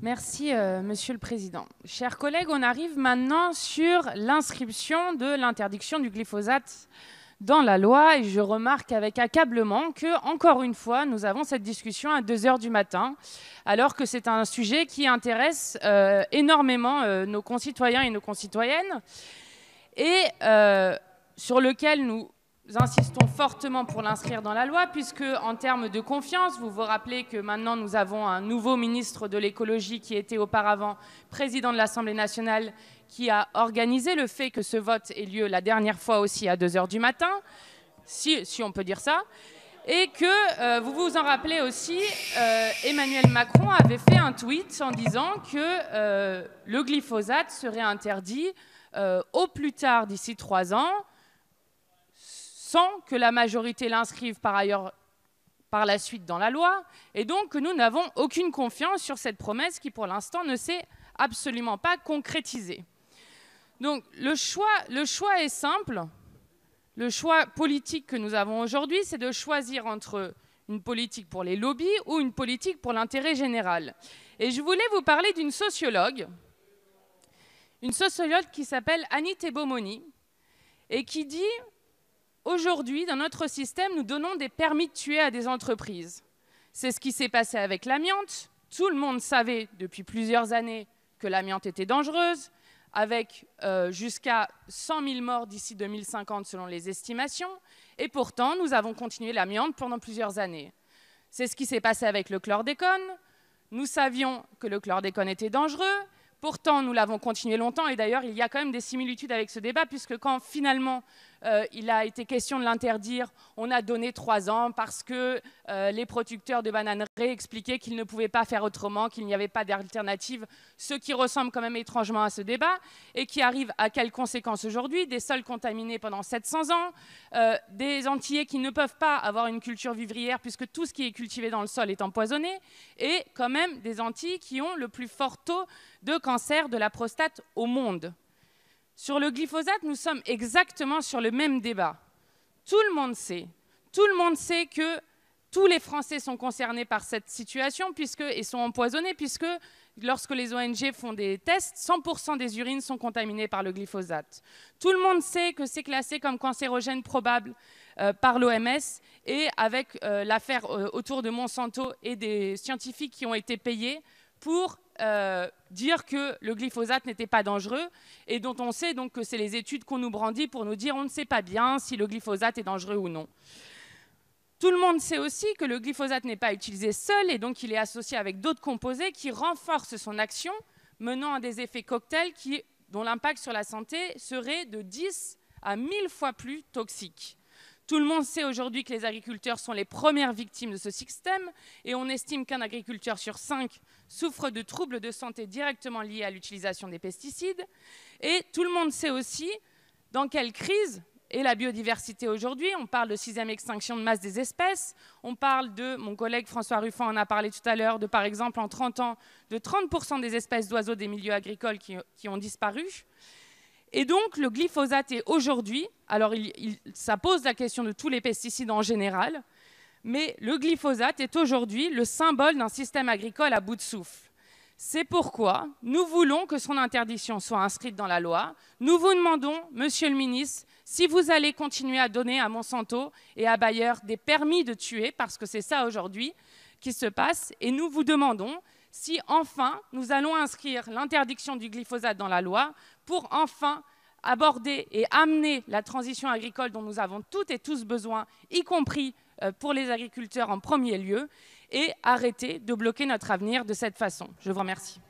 Merci, euh, Monsieur le Président. Chers collègues, on arrive maintenant sur l'inscription de l'interdiction du glyphosate dans la loi. Et je remarque avec accablement que, encore une fois, nous avons cette discussion à 2 heures du matin, alors que c'est un sujet qui intéresse euh, énormément euh, nos concitoyens et nos concitoyennes, et sur lequel nous nous insistons fortement pour l'inscrire dans la loi, puisque en termes de confiance, vous vous rappelez que maintenant nous avons un nouveau ministre de l'écologie qui était auparavant président de l'Assemblée nationale, qui a organisé le fait que ce vote ait lieu la dernière fois aussi à 2h du matin, si, on peut dire ça. Et que euh, vous vous en rappelez aussi, euh, Emmanuel Macron avait fait un tweet en disant que euh, le glyphosate serait interdit au plus tard d'ici trois ans, sans que la majorité l'inscrive par ailleurs par la suite dans la loi, et donc que nous n'avons aucune confiance sur cette promesse qui pour l'instant ne s'est absolument pas concrétisée. Donc le choix, le choix est simple, le choix politique que nous avons aujourd'hui, c'est de choisir entre une politique pour les lobbies ou une politique pour l'intérêt général. Et je voulais vous parler d'une sociologue, une sociologue qui s'appelle Annie Tebomoni, et qui dit Aujourd'hui, dans notre système, nous donnons des permis de tuer à des entreprises. C'est ce qui s'est passé avec l'amiante. Tout le monde savait depuis plusieurs années que l'amiante était dangereuse, avec euh, jusqu'à 100 000 morts d'ici 2050 selon les estimations. Et pourtant, nous avons continué l'amiante pendant plusieurs années. C'est ce qui s'est passé avec le chlordécone. Nous savions que le chlordécone était dangereux. Pourtant, nous l'avons continué longtemps. Et d'ailleurs, il y a quand même des similitudes avec ce débat, puisque quand finalement euh, il a été question de l'interdire. On a donné trois ans parce que euh, les producteurs de bananeraies expliquaient qu'ils ne pouvaient pas faire autrement, qu'il n'y avait pas d'alternative, ce qui ressemble quand même étrangement à ce débat et qui arrive à quelles conséquences aujourd'hui Des sols contaminés pendant 700 ans, euh, des Antillais qui ne peuvent pas avoir une culture vivrière puisque tout ce qui est cultivé dans le sol est empoisonné et quand même des Antilles qui ont le plus fort taux de cancer de la prostate au monde. Sur le glyphosate, nous sommes exactement sur le même débat. Tout le monde sait, tout le monde sait que tous les Français sont concernés par cette situation puisque, et sont empoisonnés puisque lorsque les ONG font des tests, 100% des urines sont contaminées par le glyphosate. Tout le monde sait que c'est classé comme cancérogène probable euh, par l'OMS et avec euh, l'affaire euh, autour de Monsanto et des scientifiques qui ont été payés pour euh, dire que le glyphosate n'était pas dangereux et dont on sait donc que c'est les études qu'on nous brandit pour nous dire on ne sait pas bien si le glyphosate est dangereux ou non. Tout le monde sait aussi que le glyphosate n'est pas utilisé seul et donc il est associé avec d'autres composés qui renforcent son action, menant à des effets cocktails dont l'impact sur la santé serait de 10 à 1000 fois plus toxique. Tout le monde sait aujourd'hui que les agriculteurs sont les premières victimes de ce système et on estime qu'un agriculteur sur cinq souffre de troubles de santé directement liés à l'utilisation des pesticides. Et tout le monde sait aussi dans quelle crise est la biodiversité aujourd'hui. On parle de sixième extinction de masse des espèces. On parle de, mon collègue François Ruffin en a parlé tout à l'heure, de par exemple en 30 ans, de 30% des espèces d'oiseaux des milieux agricoles qui ont disparu. Et donc, le glyphosate est aujourd'hui, alors ça pose la question de tous les pesticides en général, mais le glyphosate est aujourd'hui le symbole d'un système agricole à bout de souffle. C'est pourquoi nous voulons que son interdiction soit inscrite dans la loi. Nous vous demandons, Monsieur le ministre, si vous allez continuer à donner à Monsanto et à Bayer des permis de tuer, parce que c'est ça aujourd'hui qui se passe, et nous vous demandons si enfin nous allons inscrire l'interdiction du glyphosate dans la loi pour enfin aborder et amener la transition agricole dont nous avons toutes et tous besoin, y compris euh, pour les agriculteurs en premier lieu, et arrêter de bloquer notre avenir de cette façon. Je vous remercie.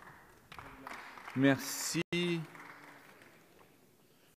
Merci.